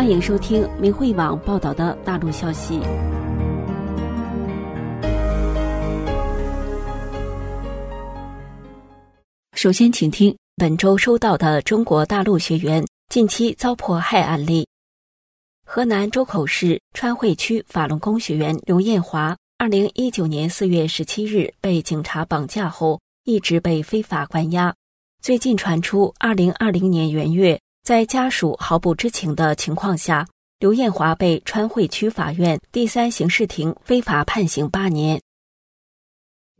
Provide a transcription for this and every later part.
欢迎收听明慧网报道的大陆消息。首先，请听本周收到的中国大陆学员近期遭迫害案例：河南周口市川汇区法轮功学员刘艳华，二零一九年四月十七日被警察绑架后，一直被非法关押。最近传出，二零二零年元月。在家属毫不知情的情况下，刘艳华被川汇区法院第三刑事庭非法判刑八年。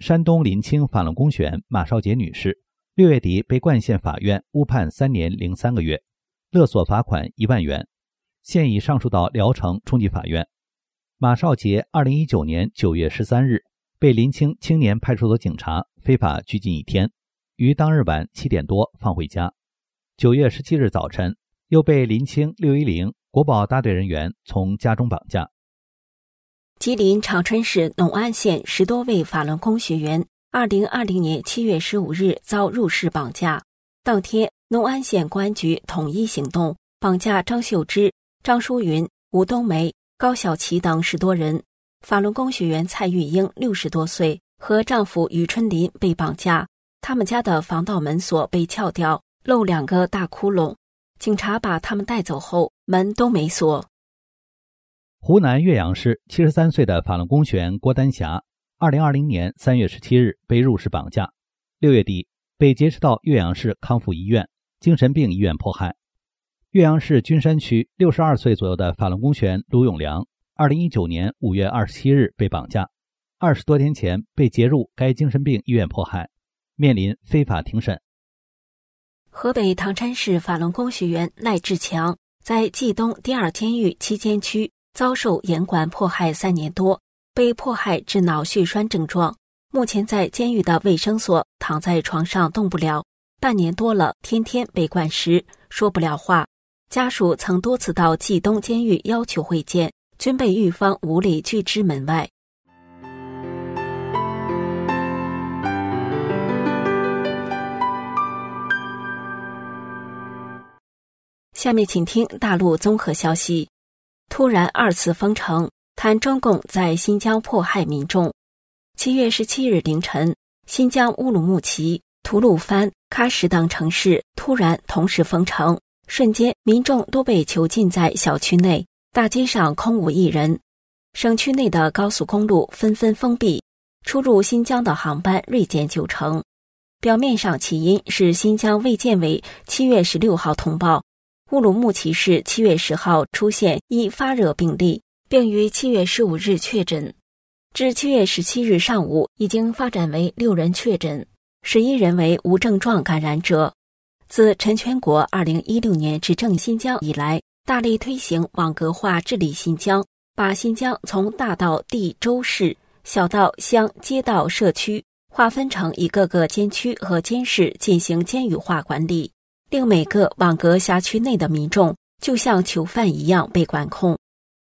山东临清反了公选马少杰女士，六月底被冠县法院误判三年零三个月，勒索罚款一万元，现已上诉到聊城中级法院。马少杰二零一九年九月十三日被临清青年派出所警察非法拘禁一天，于当日晚七点多放回家。九月十七日早晨，又被临清六一零国保大队人员从家中绑架。吉林长春市农安县十多位法轮功学员，二零二零年七月十五日遭入室绑架。当天，农安县公安局统一行动，绑架张秀芝、张淑云、吴冬梅、高小琪等十多人。法轮功学员蔡玉英六十多岁和丈夫于春林被绑架，他们家的防盗门锁被撬掉。露两个大窟窿，警察把他们带走后，门都没锁。湖南岳阳市七十三岁的法轮功学员郭丹霞，二零二零年三月十七日被入室绑架，六月底被劫持到岳阳市康复医院精神病医院迫害。岳阳市君山区六十二岁左右的法轮功学员卢永良，二零一九年五月二十七日被绑架，二十多天前被劫入该精神病医院迫害，面临非法庭审。河北唐山市法轮功学员赖志强在冀东第二监狱七监区遭受严管迫害三年多，被迫害致脑血栓症状，目前在监狱的卫生所躺在床上动不了，半年多了，天天被灌食，说不了话。家属曾多次到冀东监狱要求会见，均被狱方无理拒之门外。下面请听大陆综合消息：突然二次封城，谈中共在新疆迫害民众。七月十七日凌晨，新疆乌鲁木齐、吐鲁番、喀什等城市突然同时封城，瞬间民众都被囚禁在小区内，大街上空无一人，省区内的高速公路纷纷封闭，出入新疆的航班锐减九成。表面上起因是新疆卫健委七月十六号通报。乌鲁木齐市七月十号出现一发热病例，并于七月十五日确诊，至七月十七日上午已经发展为六人确诊，十一人为无症状感染者。自陈全国二零一六年执政新疆以来，大力推行网格化治理新疆，把新疆从大到地州市，小到乡、街道、社区，划分成一个个监区和监室进行监狱化管理。令每个网格辖区内的民众就像囚犯一样被管控。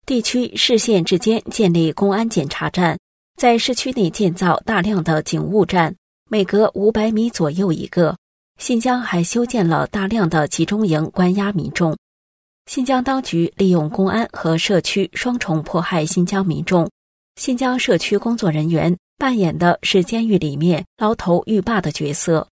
地区市县之间建立公安检查站，在市区内建造大量的警务站，每隔五百米左右一个。新疆还修建了大量的集中营关押民众。新疆当局利用公安和社区双重迫害新疆民众。新疆社区工作人员扮演的是监狱里面牢头狱霸的角色。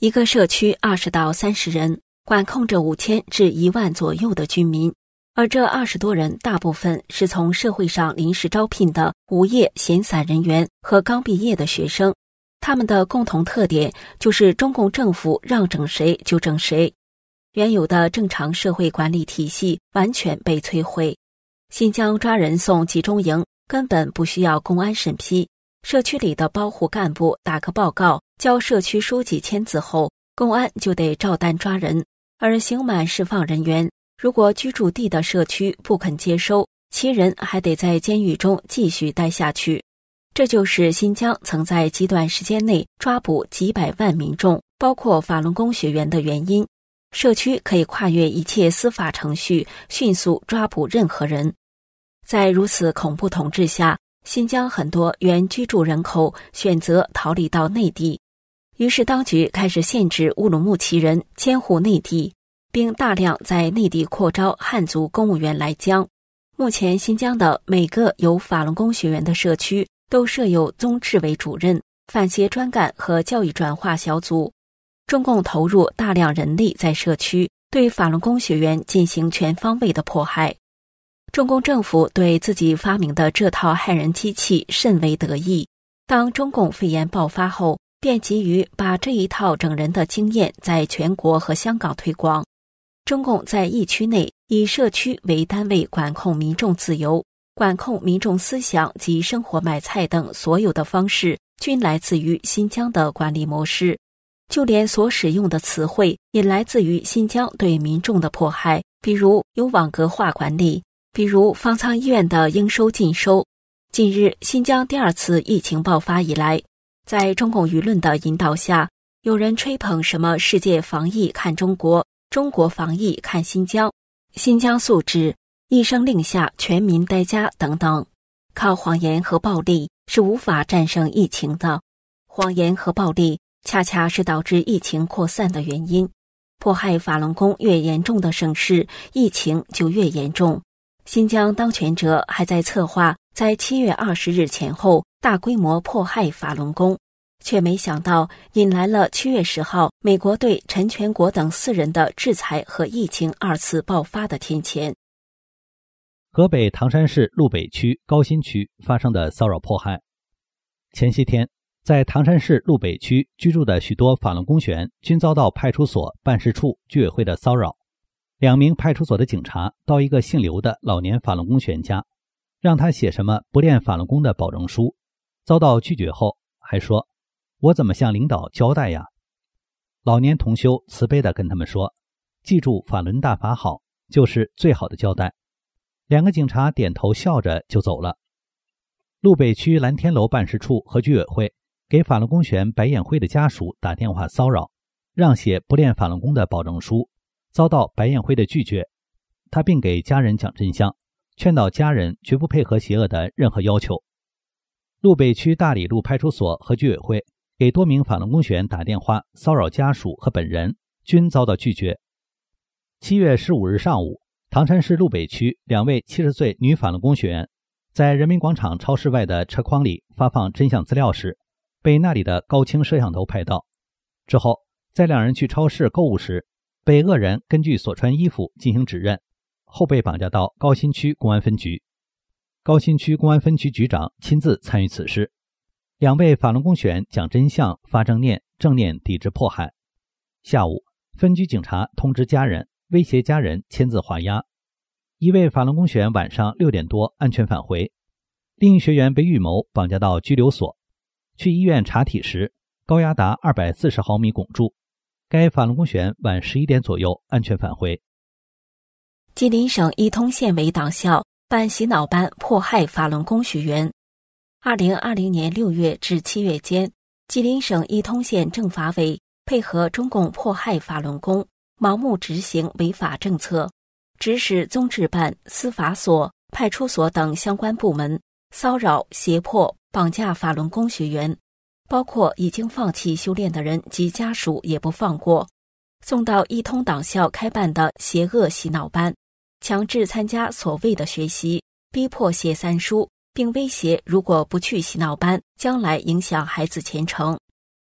一个社区二十到三十人，管控着五千至一万左右的居民，而这二十多人大部分是从社会上临时招聘的无业闲散人员和刚毕业的学生，他们的共同特点就是中共政府让整谁就整谁，原有的正常社会管理体系完全被摧毁，新疆抓人送集中营根本不需要公安审批。社区里的包户干部打个报告，交社区书记签字后，公安就得照单抓人。而刑满释放人员如果居住地的社区不肯接收，其人还得在监狱中继续待下去。这就是新疆曾在极短时间内抓捕几百万民众，包括法轮功学员的原因。社区可以跨越一切司法程序，迅速抓捕任何人。在如此恐怖统治下。新疆很多原居住人口选择逃离到内地，于是当局开始限制乌鲁木齐人迁户内地，并大量在内地扩招汉族公务员来疆。目前，新疆的每个有法轮功学员的社区都设有综治委主任、反协专干和教育转化小组，中共投入大量人力在社区对法轮功学员进行全方位的迫害。中共政府对自己发明的这套害人机器甚为得意。当中共肺炎爆发后，便急于把这一套整人的经验在全国和香港推广。中共在疫区内以社区为单位管控民众自由、管控民众思想及生活、买菜等所有的方式，均来自于新疆的管理模式。就连所使用的词汇也来自于新疆对民众的迫害，比如有网格化管理。比如方舱医院的应收尽收。近日，新疆第二次疫情爆发以来，在中共舆论的引导下，有人吹捧什么“世界防疫看中国，中国防疫看新疆，新疆素质”，一声令下，全民待家等等。靠谎言和暴力是无法战胜疫情的，谎言和暴力恰恰是导致疫情扩散的原因。迫害法轮功越严重的省市，疫情就越严重。新疆当权者还在策划在七月二十日前后大规模迫害法轮功，却没想到引来了七月十号美国对陈全国等四人的制裁和疫情二次爆发的天谴。河北唐山市路北区高新区发生的骚扰迫害，前些天在唐山市路北区居住的许多法轮功学员均遭到派出所、办事处、居委会的骚扰。两名派出所的警察到一个姓刘的老年法轮功学员家，让他写什么不练法轮功的保证书，遭到拒绝后，还说：“我怎么向领导交代呀？”老年同修慈悲地跟他们说：“记住法轮大法好，就是最好的交代。”两个警察点头笑着就走了。路北区蓝天楼办事处和居委会给法轮功学员白艳辉的家属打电话骚扰，让写不练法轮功的保证书。遭到白艳辉的拒绝，他并给家人讲真相，劝导家人绝不配合邪恶的任何要求。路北区大理路派出所和居委会给多名反动工员打电话骚扰家属和本人，均遭到拒绝。七月十五日上午，唐山市路北区两位七十岁女反动工员在人民广场超市外的车筐里发放真相资料时，被那里的高清摄像头拍到。之后，在两人去超市购物时，被恶人根据所穿衣服进行指认，后被绑架到高新区公安分局。高新区公安分局局长亲自参与此事。两位法轮功学员讲真相、发正念、正念抵制迫害。下午，分局警察通知家人，威胁家人签字画押。一位法轮功学员晚上六点多安全返回，另一学员被预谋绑架到拘留所。去医院查体时，高压达二百四十毫米汞柱。该法轮功学员晚十一点左右安全返回。吉林省伊通县委党校办洗脑班迫害法轮功学员。二零二零年六月至七月间，吉林省伊通县政法委配合中共迫害法轮功，盲目执行违法政策，指使综治办、司法所、派出所等相关部门骚扰、胁迫、绑架法轮功学员。包括已经放弃修炼的人及家属也不放过，送到一通党校开办的邪恶洗脑班，强制参加所谓的学习，逼迫写三书，并威胁如果不去洗脑班，将来影响孩子前程。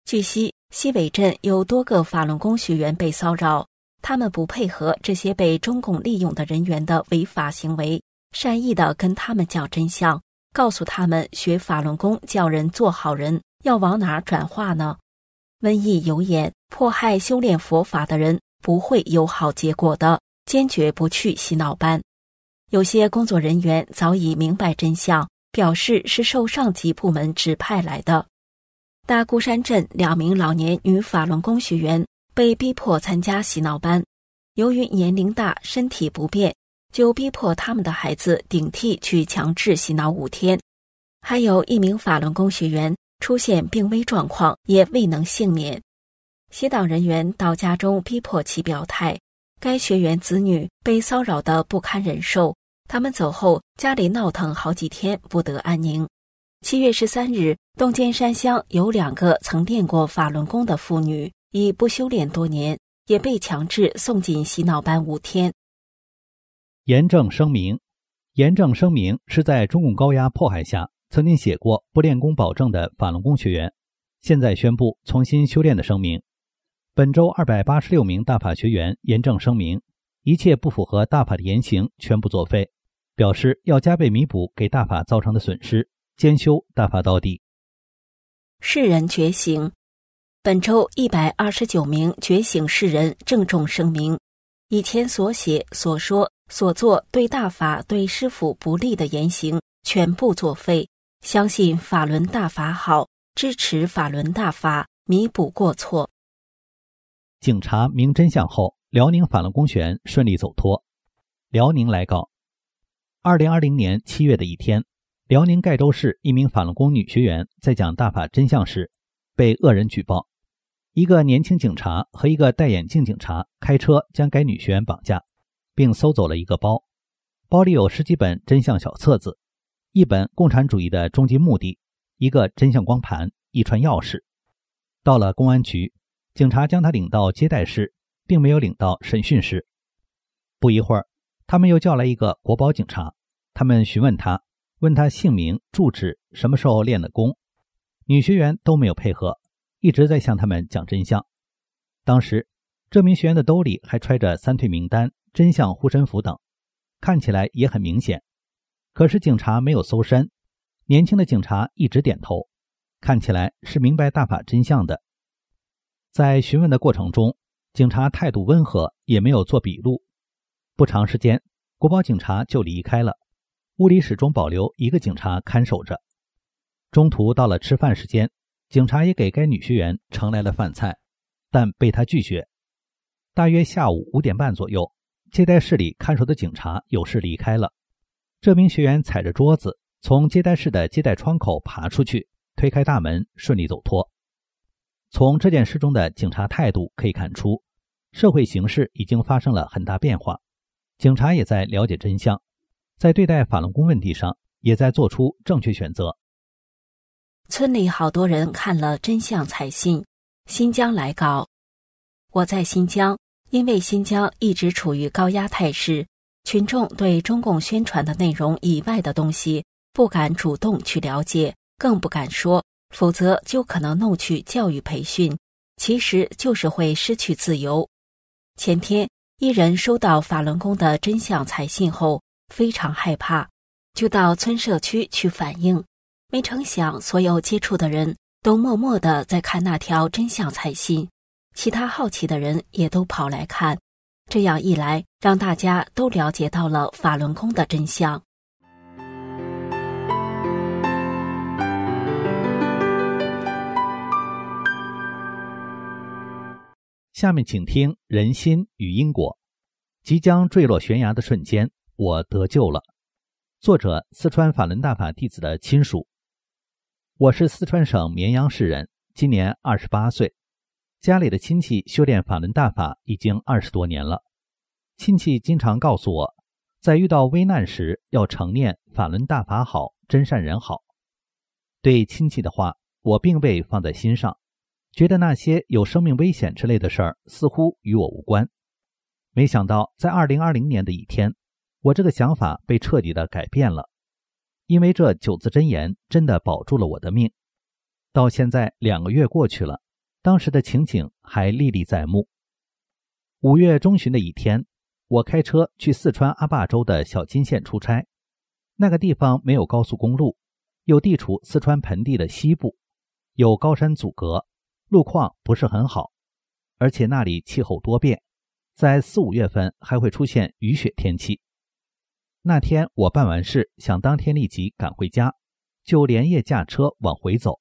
据悉，西尾镇有多个法轮功学员被骚扰，他们不配合这些被中共利用的人员的违法行为，善意的跟他们讲真相，告诉他们学法轮功叫人做好人。要往哪转化呢？瘟疫有眼，迫害修炼佛法的人不会有好结果的，坚决不去洗脑班。有些工作人员早已明白真相，表示是受上级部门指派来的。大孤山镇两名老年女法轮功学员被逼迫参加洗脑班，由于年龄大身体不便，就逼迫他们的孩子顶替去强制洗脑五天。还有一名法轮功学员。出现病危状况，也未能幸免。洗党人员到家中逼迫其表态，该学员子女被骚扰的不堪忍受。他们走后，家里闹腾好几天不得安宁。七月十三日，东见山乡有两个曾练过法轮功的妇女，已不修炼多年，也被强制送进洗脑班五天。严正声明，严正声明是在中共高压迫害下。曾经写过不练功保证的法轮功学员，现在宣布重新修炼的声明。本周二百八十六名大法学员严正声明，一切不符合大法的言行全部作废，表示要加倍弥补给大法造成的损失，兼修大法道地。世人觉醒，本周一百二十九名觉醒世人郑重声明，以前所写所说所做对大法对师傅不利的言行全部作废。相信法轮大法好，支持法轮大法，弥补过错。警察明真相后，辽宁法轮功学员顺利走脱。辽宁来告。二零二零年七月的一天，辽宁盖州市一名法轮功女学员在讲大法真相时被恶人举报，一个年轻警察和一个戴眼镜警察开车将该女学员绑架，并搜走了一个包，包里有十几本真相小册子。一本共产主义的终极目的，一个真相光盘，一串钥匙。到了公安局，警察将他领到接待室，并没有领到审讯室。不一会儿，他们又叫来一个国保警察，他们询问他，问他姓名、住址、什么时候练的功。女学员都没有配合，一直在向他们讲真相。当时，这名学员的兜里还揣着三退名单、真相护身符等，看起来也很明显。可是警察没有搜身，年轻的警察一直点头，看起来是明白大法真相的。在询问的过程中，警察态度温和，也没有做笔录。不长时间，国宝警察就离开了，屋里始终保留一个警察看守着。中途到了吃饭时间，警察也给该女学员盛来了饭菜，但被她拒绝。大约下午五点半左右，接待室里看守的警察有事离开了。这名学员踩着桌子，从接待室的接待窗口爬出去，推开大门，顺利走脱。从这件事中的警察态度可以看出，社会形势已经发生了很大变化，警察也在了解真相，在对待法轮功问题上，也在做出正确选择。村里好多人看了真相才信，新疆来搞，我在新疆，因为新疆一直处于高压态势。群众对中共宣传的内容以外的东西不敢主动去了解，更不敢说，否则就可能弄去教育培训，其实就是会失去自由。前天，一人收到法轮功的真相彩信后，非常害怕，就到村社区去反映，没成想，所有接触的人都默默的在看那条真相彩信，其他好奇的人也都跑来看。这样一来，让大家都了解到了法轮功的真相。下面请听《人心与因果》，即将坠落悬崖的瞬间，我得救了。作者：四川法轮大法弟子的亲属。我是四川省绵阳市人，今年二十八岁。家里的亲戚修炼法轮大法已经二十多年了，亲戚经常告诉我，在遇到危难时要诚念法轮大法好，真善人好。对亲戚的话，我并未放在心上，觉得那些有生命危险之类的事儿似乎与我无关。没想到，在二零二零年的一天，我这个想法被彻底的改变了，因为这九字真言真的保住了我的命。到现在两个月过去了。当时的情景还历历在目。五月中旬的一天，我开车去四川阿坝州的小金县出差。那个地方没有高速公路，又地处四川盆地的西部，有高山阻隔，路况不是很好，而且那里气候多变，在四五月份还会出现雨雪天气。那天我办完事，想当天立即赶回家，就连夜驾车往回走。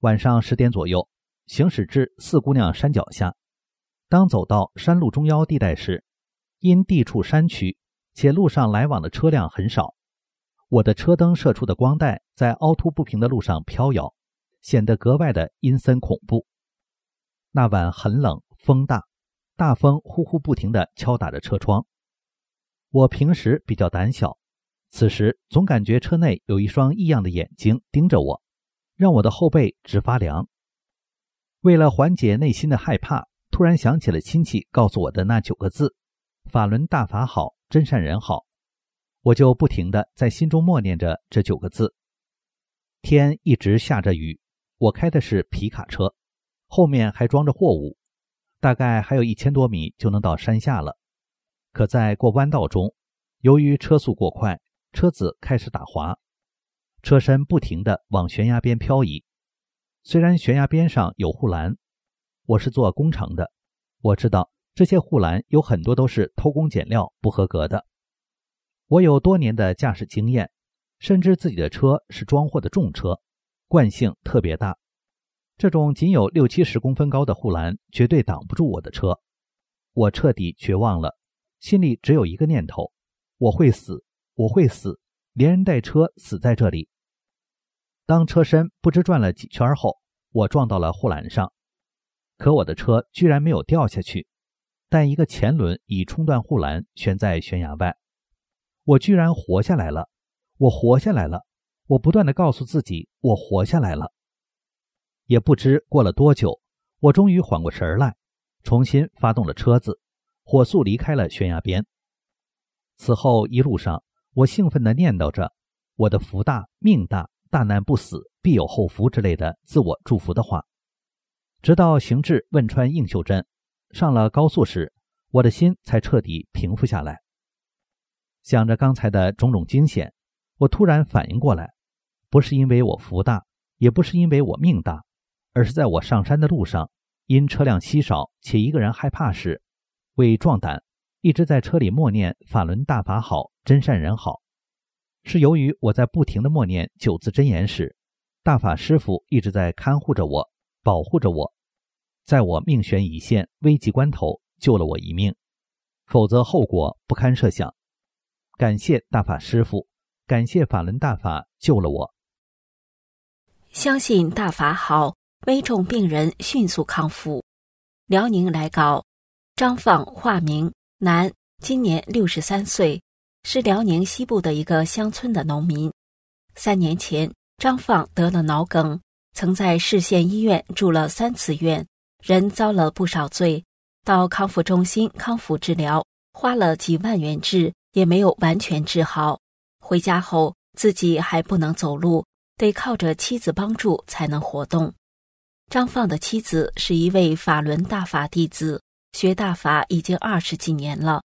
晚上十点左右。行驶至四姑娘山脚下，当走到山路中腰地带时，因地处山区，且路上来往的车辆很少，我的车灯射出的光带在凹凸不平的路上飘摇，显得格外的阴森恐怖。那晚很冷，风大，大风呼呼不停地敲打着车窗。我平时比较胆小，此时总感觉车内有一双异样的眼睛盯着我，让我的后背直发凉。为了缓解内心的害怕，突然想起了亲戚告诉我的那九个字：“法轮大法好，真善人好。”我就不停地在心中默念着这九个字。天一直下着雨，我开的是皮卡车，后面还装着货物，大概还有一千多米就能到山下了。可在过弯道中，由于车速过快，车子开始打滑，车身不停地往悬崖边漂移。虽然悬崖边上有护栏，我是做工程的，我知道这些护栏有很多都是偷工减料、不合格的。我有多年的驾驶经验，深知自己的车是装货的重车，惯性特别大。这种仅有六七十公分高的护栏绝对挡不住我的车。我彻底绝望了，心里只有一个念头：我会死，我会死，连人带车死在这里。当车身不知转了几圈后，我撞到了护栏上，可我的车居然没有掉下去，但一个前轮已冲断护栏，悬在悬崖外。我居然活下来了！我活下来了！我不断的告诉自己，我活下来了。也不知过了多久，我终于缓过神来，重新发动了车子，火速离开了悬崖边。此后一路上，我兴奋的念叨着：“我的福大命大。”大难不死，必有后福之类的自我祝福的话，直到行至汶川映秀镇，上了高速时，我的心才彻底平复下来。想着刚才的种种惊险，我突然反应过来，不是因为我福大，也不是因为我命大，而是在我上山的路上，因车辆稀少且一个人害怕时，为壮胆，一直在车里默念“法轮大法好，真善人好”。是由于我在不停的默念九字真言时，大法师父一直在看护着我，保护着我，在我命悬一线、危急关头救了我一命，否则后果不堪设想。感谢大法师父，感谢法轮大法救了我。相信大法好，危重病人迅速康复。辽宁来稿，张放（化名），男，今年六十三岁。是辽宁西部的一个乡村的农民。三年前，张放得了脑梗，曾在市县医院住了三次院，人遭了不少罪。到康复中心康复治疗，花了几万元治，也没有完全治好。回家后，自己还不能走路，得靠着妻子帮助才能活动。张放的妻子是一位法轮大法弟子，学大法已经二十几年了。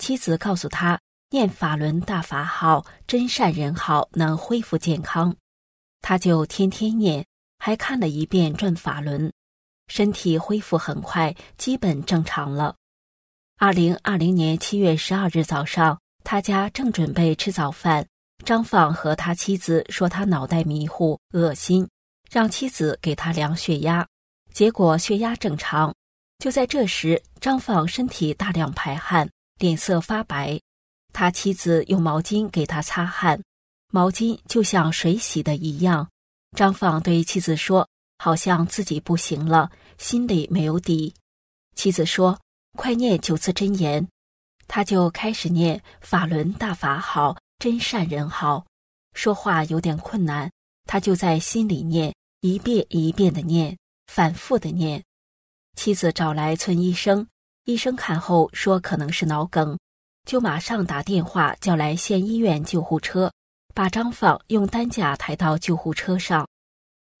妻子告诉他。念法轮大法好，真善人好，能恢复健康。他就天天念，还看了一遍转法轮，身体恢复很快，基本正常了。二零二零年七月十二日早上，他家正准备吃早饭，张放和他妻子说他脑袋迷糊、恶心，让妻子给他量血压，结果血压正常。就在这时，张放身体大量排汗，脸色发白。他妻子用毛巾给他擦汗，毛巾就像水洗的一样。张放对妻子说：“好像自己不行了，心里没有底。”妻子说：“快念九字真言。”他就开始念：“法轮大法好，真善人好。”说话有点困难，他就在心里念，一遍一遍的念，反复的念。妻子找来村医生，医生看后说：“可能是脑梗。”就马上打电话叫来县医院救护车，把张放用担架抬到救护车上，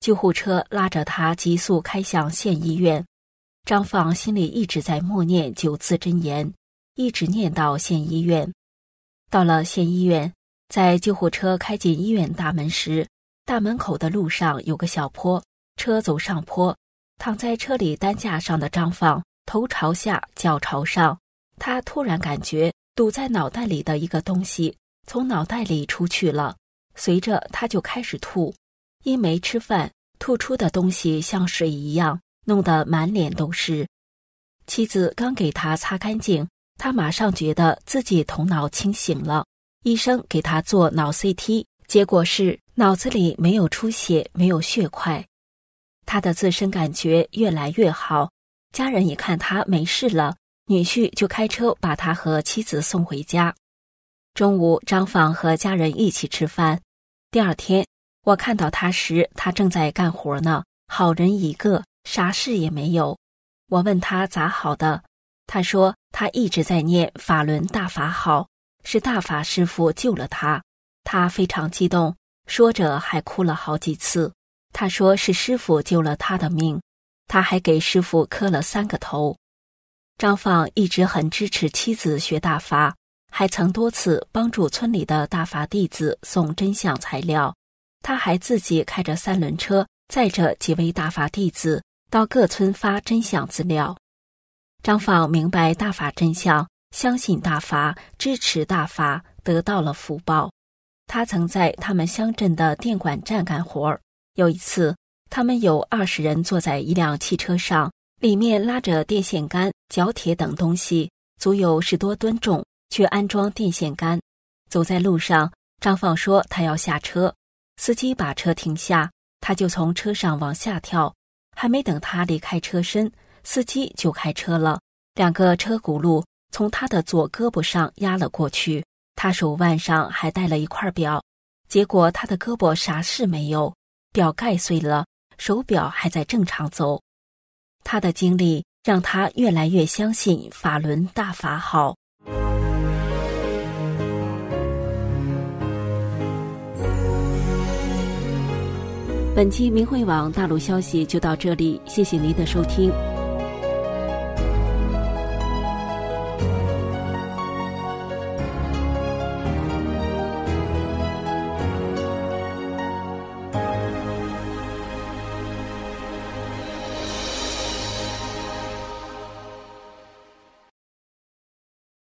救护车拉着他急速开向县医院。张放心里一直在默念九字真言，一直念到县医院。到了县医院，在救护车开进医院大门时，大门口的路上有个小坡，车走上坡，躺在车里担架上的张放头朝下，脚朝上，他突然感觉。堵在脑袋里的一个东西从脑袋里出去了，随着他就开始吐，因没吃饭，吐出的东西像水一样，弄得满脸都是。妻子刚给他擦干净，他马上觉得自己头脑清醒了。医生给他做脑 CT，结果是脑子里没有出血，没有血块。他的自身感觉越来越好，家人一看他没事了。女婿就开车把他和妻子送回家。中午，张放和家人一起吃饭。第二天，我看到他时，他正在干活呢，好人一个，啥事也没有。我问他咋好的，他说他一直在念法轮大法好，是大法师父救了他，他非常激动，说着还哭了好几次。他说是师傅救了他的命，他还给师傅磕了三个头。张放一直很支持妻子学大法，还曾多次帮助村里的大法弟子送真相材料。他还自己开着三轮车，载着几位大法弟子到各村发真相资料。张放明白大法真相，相信大法，支持大法，得到了福报。他曾在他们乡镇的电管站干活儿。有一次，他们有二十人坐在一辆汽车上。里面拉着电线杆、角铁等东西，足有十多吨重。去安装电线杆，走在路上，张放说他要下车，司机把车停下，他就从车上往下跳。还没等他离开车身，司机就开车了，两个车轱辘从他的左胳膊上压了过去。他手腕上还戴了一块表，结果他的胳膊啥事没有，表盖碎了，手表还在正常走。他的经历让他越来越相信法轮大法好。本期明慧网大陆消息就到这里，谢谢您的收听。